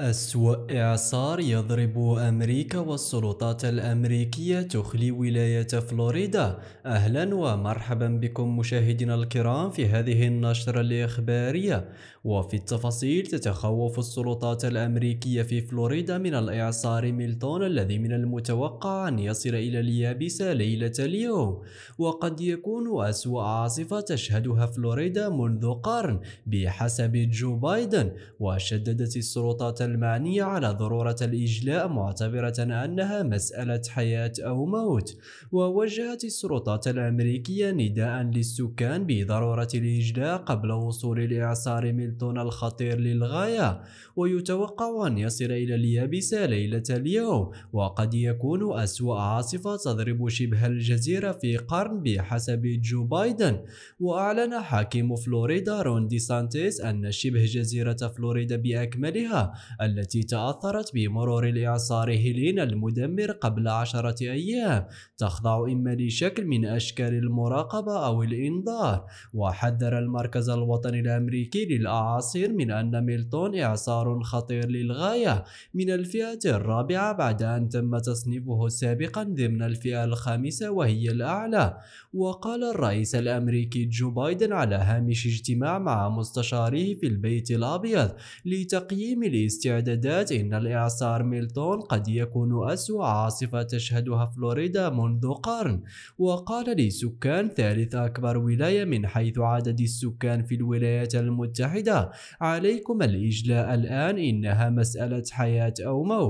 أسوأ إعصار يضرب أمريكا والسلطات الأمريكية تخلي ولاية فلوريدا أهلا ومرحبا بكم مشاهدينا الكرام في هذه النشرة الإخبارية وفي التفاصيل تتخوف السلطات الأمريكية في فلوريدا من الإعصار ميلتون الذي من المتوقع أن يصل إلى اليابسة ليلة اليوم وقد يكون أسوأ عاصفة تشهدها فلوريدا منذ قرن بحسب جو بايدن وشددت السلطات المعنية على ضرورة الإجلاء معتبرة أنها مسألة حياة أو موت ووجهت السلطات الأمريكية نداء للسكان بضرورة الإجلاء قبل وصول الإعصار ميلتون الخطير للغاية ويتوقع أن يصل إلى اليابسة ليلة اليوم وقد يكون أسوأ عاصفة تضرب شبه الجزيرة في قرن بحسب جو بايدن وأعلن حاكم فلوريدا رون دي سانتيس أن شبه جزيرة فلوريدا بأكملها التي تأثرت بمرور الإعصار هيلين المدمر قبل عشرة أيام تخضع إما لشكل من أشكال المراقبة أو الإنذار وحذر المركز الوطني الأمريكي للأعاصير من أن ميلتون إعصار خطير للغاية من الفئة الرابعة بعد أن تم تصنيفه سابقا ضمن الفئة الخامسة وهي الأعلى وقال الرئيس الأمريكي جو بايدن على هامش اجتماع مع مستشاريه في البيت الأبيض لتقييم الاستقرار الاستعدادات إن الإعصار ميلتون قد يكون أسوأ عاصفة تشهدها فلوريدا منذ قرن وقال لسكان ثالث أكبر ولاية من حيث عدد السكان في الولايات المتحدة عليكم الإجلاء الآن إنها مسألة حياة أو موت